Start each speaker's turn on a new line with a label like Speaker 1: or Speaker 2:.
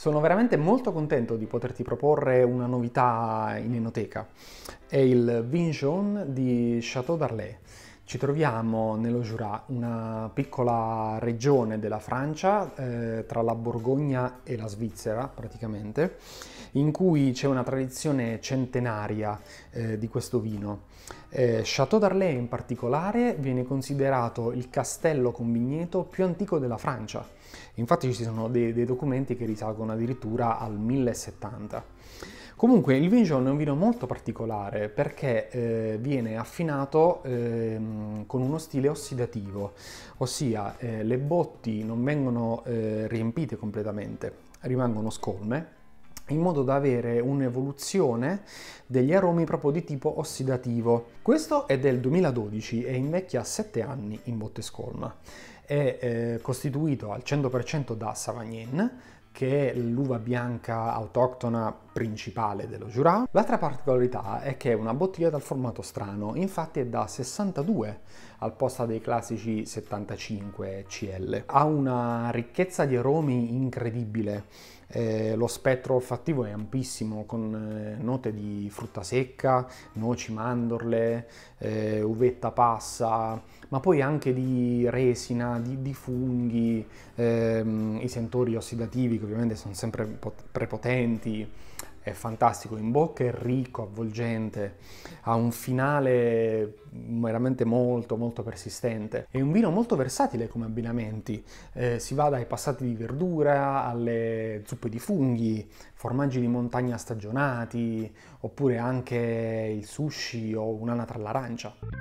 Speaker 1: Sono veramente molto contento di poterti proporre una novità in enoteca. È il Vin Jaune di Chateau d'Arlais. Ci troviamo nello Jura, una piccola regione della Francia, eh, tra la Borgogna e la Svizzera praticamente, in cui c'è una tradizione centenaria eh, di questo vino. Eh, Chateau d'Arlay in particolare viene considerato il castello con vigneto più antico della Francia. Infatti ci sono dei, dei documenti che risalgono addirittura al 1070. Comunque il Vinjon è un vino molto particolare perché eh, viene affinato eh, con uno stile ossidativo, ossia eh, le botti non vengono eh, riempite completamente, rimangono scolme in modo da avere un'evoluzione degli aromi proprio di tipo ossidativo. Questo è del 2012 e invecchia 7 anni in botte scolma. È eh, costituito al 100% da Savagnin, che è l'uva bianca autoctona principale dello Jura. L'altra particolarità è che è una bottiglia dal formato strano, infatti è da 62 al posto dei classici 75 CL. Ha una ricchezza di aromi incredibile, eh, lo spettro olfattivo è ampissimo con eh, note di frutta secca, noci, mandorle, eh, uvetta passa, ma poi anche di resina, di, di funghi, ehm, i sentori ossidativi che ovviamente sono sempre prepotenti, è fantastico, in bocca è ricco, avvolgente, ha un finale veramente molto molto persistente. È un vino molto versatile come abbinamenti, eh, si va dai passati di verdura alle zuppe di funghi, formaggi di montagna stagionati, oppure anche il sushi o un'anatra all'arancia.